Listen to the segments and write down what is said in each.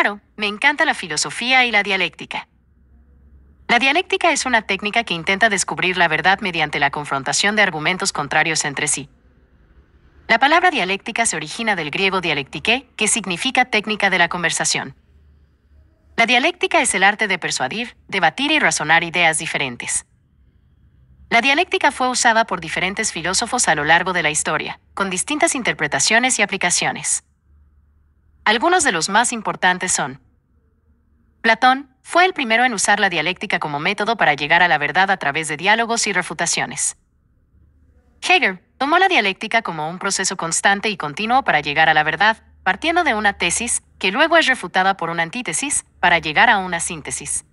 Claro, me encanta la filosofía y la dialéctica. La dialéctica es una técnica que intenta descubrir la verdad mediante la confrontación de argumentos contrarios entre sí. La palabra dialéctica se origina del griego dialectique, que significa técnica de la conversación. La dialéctica es el arte de persuadir, debatir y razonar ideas diferentes. La dialéctica fue usada por diferentes filósofos a lo largo de la historia, con distintas interpretaciones y aplicaciones. Algunos de los más importantes son Platón fue el primero en usar la dialéctica como método para llegar a la verdad a través de diálogos y refutaciones. Hegel tomó la dialéctica como un proceso constante y continuo para llegar a la verdad, partiendo de una tesis, que luego es refutada por una antítesis, para llegar a una síntesis.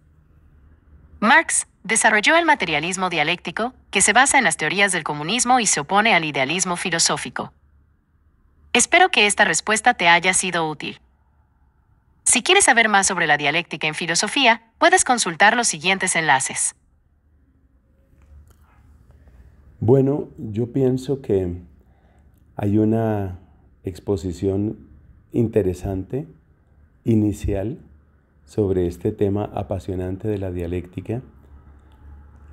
Marx desarrolló el materialismo dialéctico, que se basa en las teorías del comunismo y se opone al idealismo filosófico. Espero que esta respuesta te haya sido útil. Si quieres saber más sobre la dialéctica en filosofía, puedes consultar los siguientes enlaces. Bueno, yo pienso que hay una exposición interesante, inicial, sobre este tema apasionante de la dialéctica.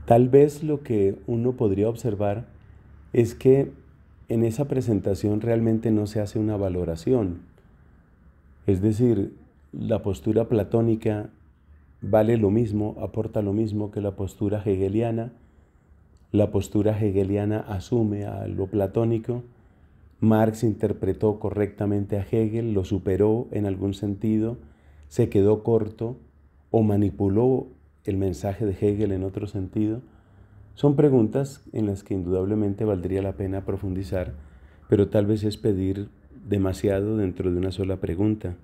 Tal vez lo que uno podría observar es que en esa presentación realmente no se hace una valoración. Es decir, la postura platónica vale lo mismo, aporta lo mismo que la postura hegeliana. La postura hegeliana asume a lo platónico. Marx interpretó correctamente a Hegel, lo superó en algún sentido, se quedó corto o manipuló el mensaje de Hegel en otro sentido. Son preguntas en las que indudablemente valdría la pena profundizar, pero tal vez es pedir demasiado dentro de una sola pregunta.